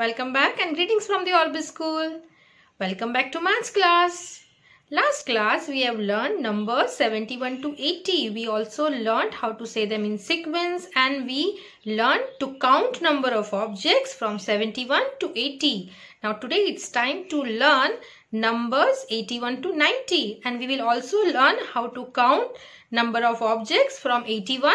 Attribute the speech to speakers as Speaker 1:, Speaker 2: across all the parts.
Speaker 1: Welcome back and greetings from the Orbis School. Welcome back to Maths class. Last class we have learned numbers 71 to 80. We also learned how to say them in sequence and we learned to count number of objects from 71 to 80. Now today it's time to learn numbers 81 to 90 and we will also learn how to count number of objects from 81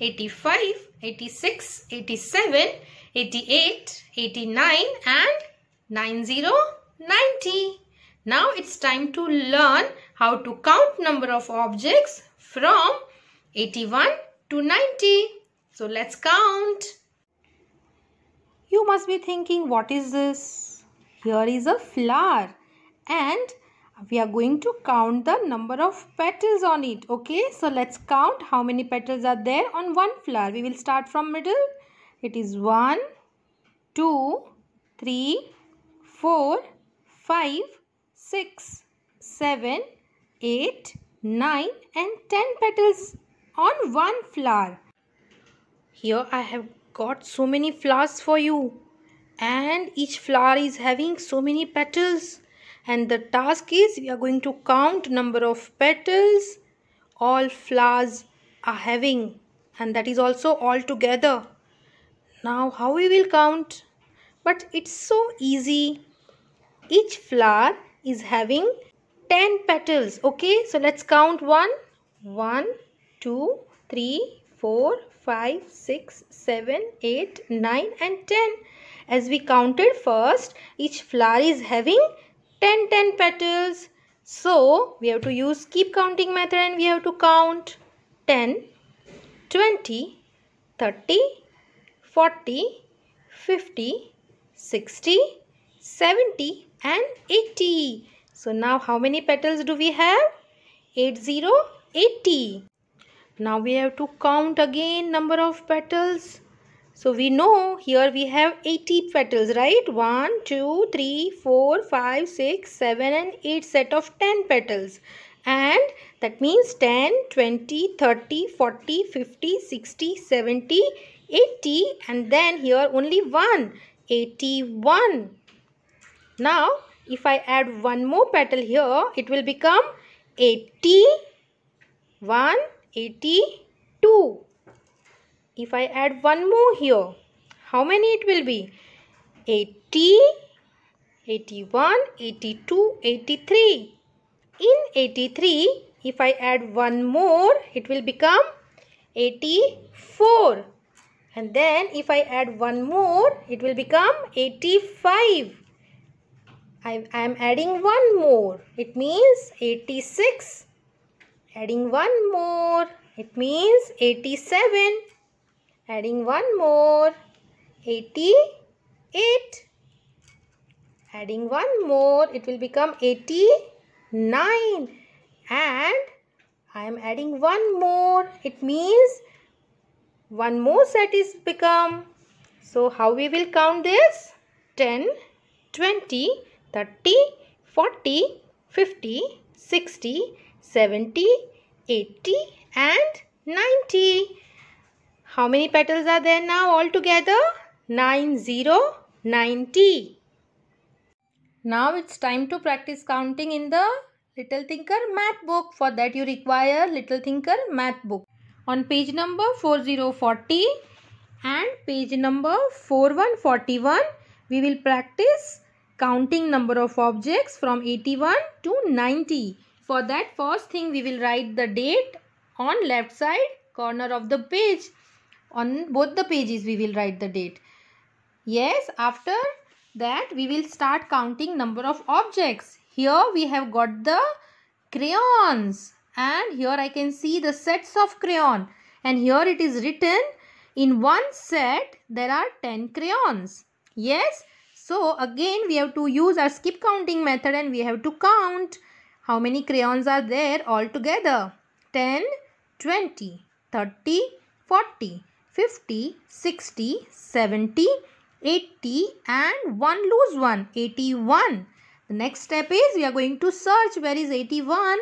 Speaker 1: 85, 86, 87, 88, 89 and 90, 90. Now it's time to learn how to count number of objects from 81 to 90. So let's count. You must be thinking what is this? Here is a flower and we are going to count the number of petals on it okay so let's count how many petals are there on one flower we will start from middle it is one, two, three, four, five, six, seven, eight, nine, and 10 petals on one flower here I have got so many flowers for you and each flower is having so many petals and the task is we are going to count number of petals all flowers are having and that is also all together now how we will count but it's so easy each flower is having 10 petals okay so let's count one, one, two, three, four, five, six, seven, eight, nine, and 10 as we counted first each flower is having 10 10 petals so we have to use keep counting method and we have to count 10 20 30 40 50 60 70 and 80 so now how many petals do we have 80 80 now we have to count again number of petals so we know here we have 80 petals, right? 1, 2, 3, 4, 5, 6, 7 and 8 set of 10 petals. And that means 10, 20, 30, 40, 50, 60, 70, 80 and then here only 1, 81. Now if I add one more petal here, it will become 81, 82. If I add one more here, how many it will be? 80, 81, 82, 83. In 83, if I add one more, it will become 84. And then if I add one more, it will become 85. I am adding one more. It means 86. Adding one more. It means 87. Adding one more. 88. Adding one more. It will become 89. And I am adding one more. It means one more set is become. So how we will count this? 10, 20, 30, 40, 50, 60, 70, 80 and 90. How many petals are there now altogether? 9, 0, 90. Now it's time to practice counting in the Little Thinker math book. For that you require Little Thinker math book. On page number 4040 and page number 4141 we will practice counting number of objects from 81 to 90. For that first thing we will write the date on left side corner of the page on both the pages we will write the date yes after that we will start counting number of objects here we have got the crayons and here I can see the sets of crayon and here it is written in one set there are 10 crayons yes so again we have to use our skip counting method and we have to count how many crayons are there altogether 10 20 30 40 50, 60, 70, 80 and 1 lose 1, 81. The next step is we are going to search where is 81.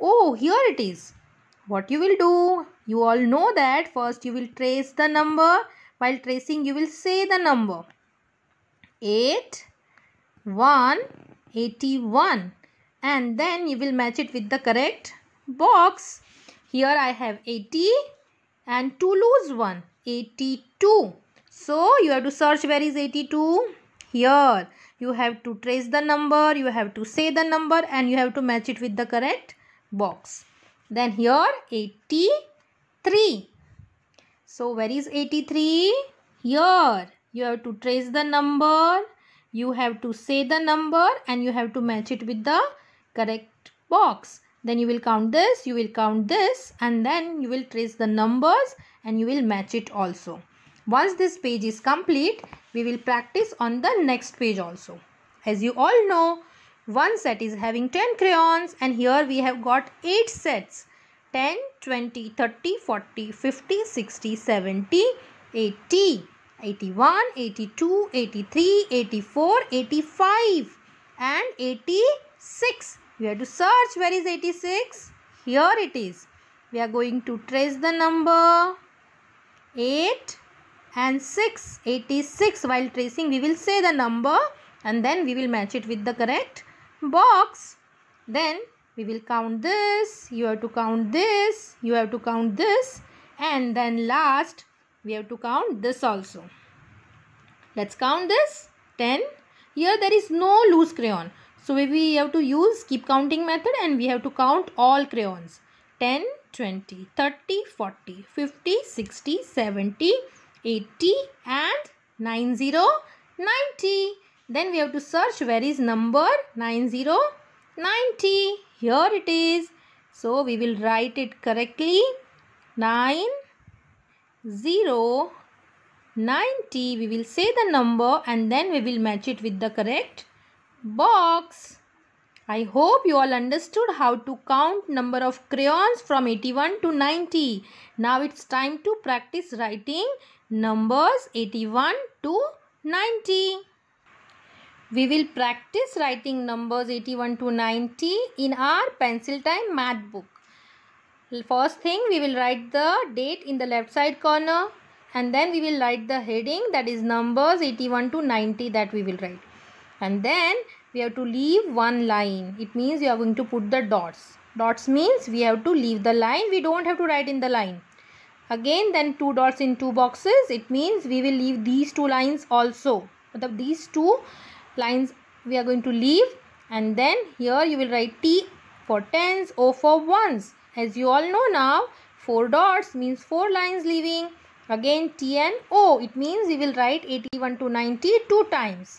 Speaker 1: Oh, here it is. What you will do? You all know that first you will trace the number. While tracing you will say the number. 8, 1, 81 and then you will match it with the correct box. Here I have 80 and 2 lose 1. 82. So, you have to search where is 82? Here. You have to trace the number, you have to say the number and you have to match it with the correct box. Then here 83. So, where is 83? Here. You have to trace the number, you have to say the number and you have to match it with the correct box. Then you will count this, you will count this and then you will trace the numbers and you will match it also. Once this page is complete, we will practice on the next page also. As you all know, one set is having 10 crayons and here we have got 8 sets. 10, 20, 30, 40, 50, 60, 70, 80, 81, 82, 83, 84, 85 and 86. We have to search where is 86. Here it is. We are going to trace the number 8 and 6. 86 while tracing we will say the number and then we will match it with the correct box. Then we will count this. You have to count this. You have to count this. And then last we have to count this also. Let's count this. 10. Here there is no loose crayon. So we have to use keep counting method and we have to count all crayons. 10, 20, 30, 40, 50, 60, 70, 80 and nine zero, ninety. 90. Then we have to search where is number nine zero, ninety. 90. Here it is. So we will write it correctly. 9, 0, 90. We will say the number and then we will match it with the correct box. I hope you all understood how to count number of crayons from 81 to 90. Now it's time to practice writing numbers 81 to 90. We will practice writing numbers 81 to 90 in our pencil time math book. First thing we will write the date in the left side corner and then we will write the heading that is numbers 81 to 90 that we will write and then we have to leave one line it means you are going to put the dots dots means we have to leave the line we don't have to write in the line again then two dots in two boxes it means we will leave these two lines also but these two lines we are going to leave and then here you will write t for tens o for ones as you all know now four dots means four lines leaving again t and o it means we will write 81 to 90 two times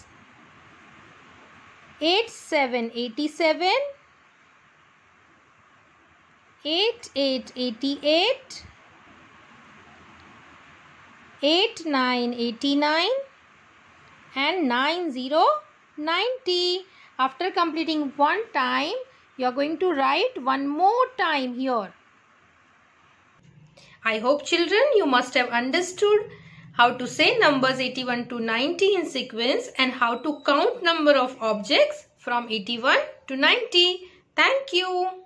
Speaker 1: 8 7 87 and nine zero ninety. 90 after completing one time you are going to write one more time here I hope children you must have understood how to say numbers 81 to 90 in sequence and how to count number of objects from 81 to 90. Thank you.